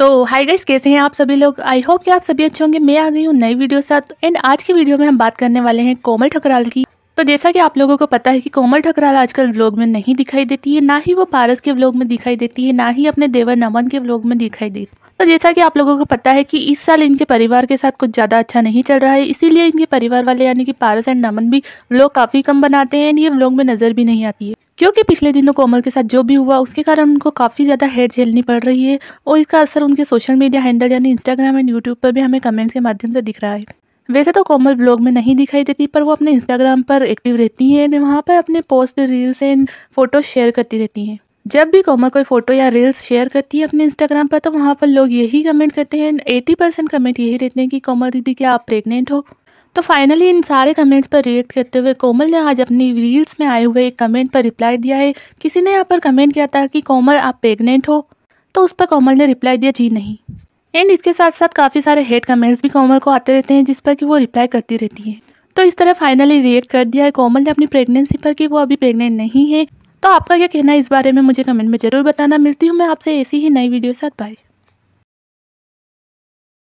तो hi guys कैसे हैं आप सभी लोग आई होप कि आप सभी अच्छे होंगे मैं आ गई हूँ नई वीडियो साथ एंड आज की वीडियो में हम बात करने वाले हैं कोमल ठकराल की तो जैसा कि आप लोगों को पता है कि कोमल ठकराल आजकल व्लॉग में नहीं दिखाई देती है ना ही वो पारस के व्लॉग में दिखाई देती है ना ही अपने देवर नमन के व्लॉग में दिखाई देती तो जैसा कि आप लोगों को पता है कि इस साल इनके परिवार के साथ कुछ ज़्यादा अच्छा नहीं चल रहा है इसीलिए इनके परिवार वाले यानी कि पारस एंड नमन भी व्लॉग काफ़ी कम बनाते हैं एंड ये व्लॉग में नज़र भी नहीं आती है क्योंकि पिछले दिनों कोमल के साथ जो भी हुआ उसके कारण उनको काफ़ी ज़्यादा हेट झेलनी पड़ रही है और इसका असर उनके सोशल मीडिया हैंडल यानी इंस्टाग्राम एंड यूट्यूब पर भी हमें कमेंट्स के माध्यम से दिख रहा है वैसे तो कोमल ब्लॉग में नहीं दिखाई देती पर वो अपने इंस्टाग्राम पर एक्टिव रहती हैं एंड वहाँ पर अपने post reels and photo share करती रहती हैं जब भी कोमल कोई फोटो या रील्स शेयर करती है अपने इंस्टाग्राम पर तो वहाँ पर लोग यही कमेंट करते हैं एटी परसेंट कमेंट यही रहते हैं कि कोमल दीदी क्या आप प्रेग्नेंट हो तो फाइनली इन सारे कमेंट्स पर रिएक्ट करते हुए कोमल ने आज अपनी रील्स में आए हुए एक कमेंट पर रिप्लाई दिया है किसी ने यहाँ पर कमेंट किया था कि कोमल आप प्रेगनेंट हो तो उस पर कोमल ने रिप्लाई दिया जी नहीं एंड इसके साथ साथ काफ़ी सारे हेड कमेंट्स भी कोमल को आते रहते हैं जिस पर कि वो रिप्लाई करती रहती है तो इस तरह फाइनली रिएक्ट कर दिया है कोमल ने अपनी प्रेगनेंसी पर कि वो अभी प्रेगनेंट नहीं है तो आपका क्या कहना है इस बारे में मुझे कमेंट में ज़रूर बताना मिलती हूँ मैं आपसे ऐसी ही नई वीडियो के साथ बाय